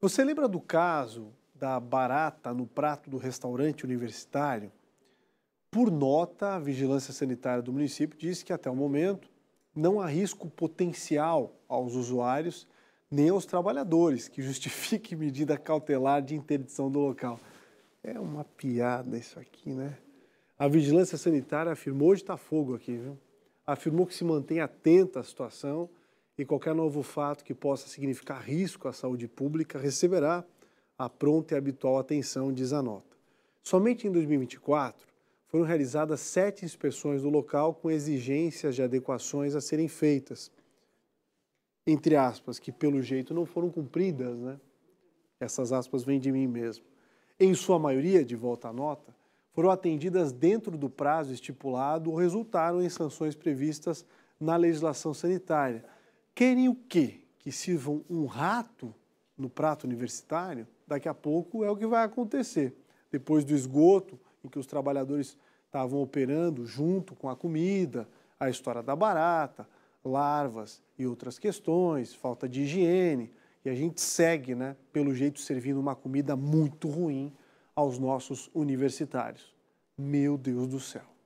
Você lembra do caso da barata no prato do restaurante universitário? Por nota, a Vigilância Sanitária do município disse que até o momento não há risco potencial aos usuários nem aos trabalhadores que justifique medida cautelar de interdição do local. É uma piada isso aqui, né? A Vigilância Sanitária afirmou, hoje está fogo aqui, viu? Afirmou que se mantém atenta à situação e qualquer novo fato que possa significar risco à saúde pública receberá a pronta e habitual atenção, diz a nota. Somente em 2024 foram realizadas sete inspeções do local com exigências de adequações a serem feitas, entre aspas, que pelo jeito não foram cumpridas, né? Essas aspas vêm de mim mesmo. Em sua maioria, de volta à nota, foram atendidas dentro do prazo estipulado ou resultaram em sanções previstas na legislação sanitária Querem o quê? Que sirvam um rato no prato universitário? Daqui a pouco é o que vai acontecer. Depois do esgoto, em que os trabalhadores estavam operando junto com a comida, a história da barata, larvas e outras questões, falta de higiene, e a gente segue, né, pelo jeito, servindo uma comida muito ruim aos nossos universitários. Meu Deus do céu.